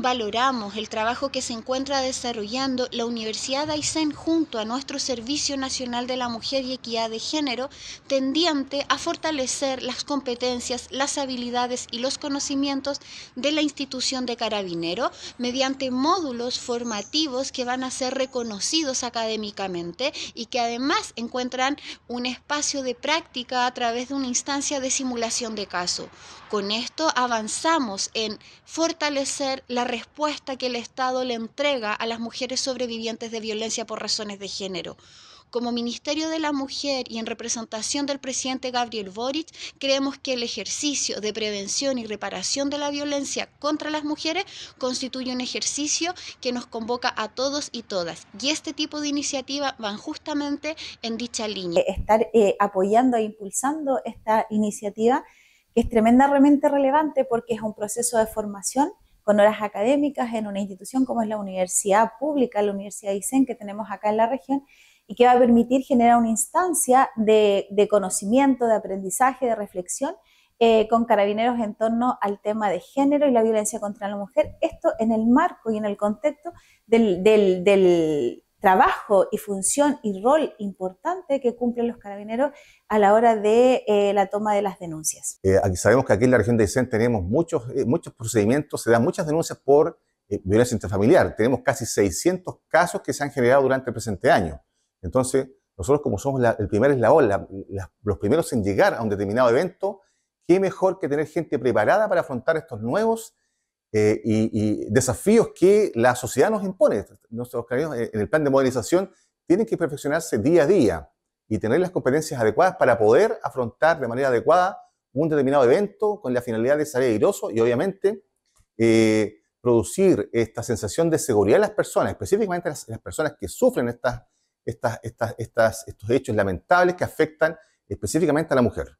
Valoramos el trabajo que se encuentra desarrollando la Universidad de junto a nuestro Servicio Nacional de la Mujer y Equidad de Género, tendiente a fortalecer las competencias, las habilidades y los conocimientos de la institución de carabinero mediante módulos formativos que van a ser reconocidos académicamente y que además encuentran un espacio de práctica a través de una instancia de simulación de caso. Con esto avanzamos en fortalecer la la respuesta que el Estado le entrega a las mujeres sobrevivientes de violencia por razones de género. Como Ministerio de la Mujer y en representación del presidente Gabriel Boric, creemos que el ejercicio de prevención y reparación de la violencia contra las mujeres constituye un ejercicio que nos convoca a todos y todas. Y este tipo de iniciativas van justamente en dicha línea. Eh, estar eh, apoyando e impulsando esta iniciativa que es tremendamente relevante porque es un proceso de formación con horas académicas en una institución como es la universidad pública, la Universidad ICEN que tenemos acá en la región y que va a permitir generar una instancia de, conocimiento, de aprendizaje, de reflexión eh, con carabineros en torno al tema de género y la violencia contra la mujer. Esto en el marco y en el contexto del trabajo y función y rol importante que cumplen los carabineros a la hora de eh, la toma de las denuncias. Eh, aquí sabemos que aquí en la región de Aysén tenemos muchos, eh, muchos procedimientos, se dan muchas denuncias por violencia intrafamiliar. Tenemos casi 600 casos que se han generado durante el presente año. Entonces, nosotros como somos el primer eslabón, la, los primeros en llegar a un determinado evento, qué mejor que tener gente preparada para afrontar estos nuevos eh, y, desafíos que la sociedad nos impone. Nuestros eh, en el plan de modernización tienen que perfeccionarse día a día y tener las competencias adecuadas para poder afrontar de manera adecuada un determinado evento con la finalidad de salir airoso y obviamente eh, producir esta sensación de seguridad en las personas, específicamente las, las personas que sufren estas, estos hechos lamentables que afectan específicamente a la mujer.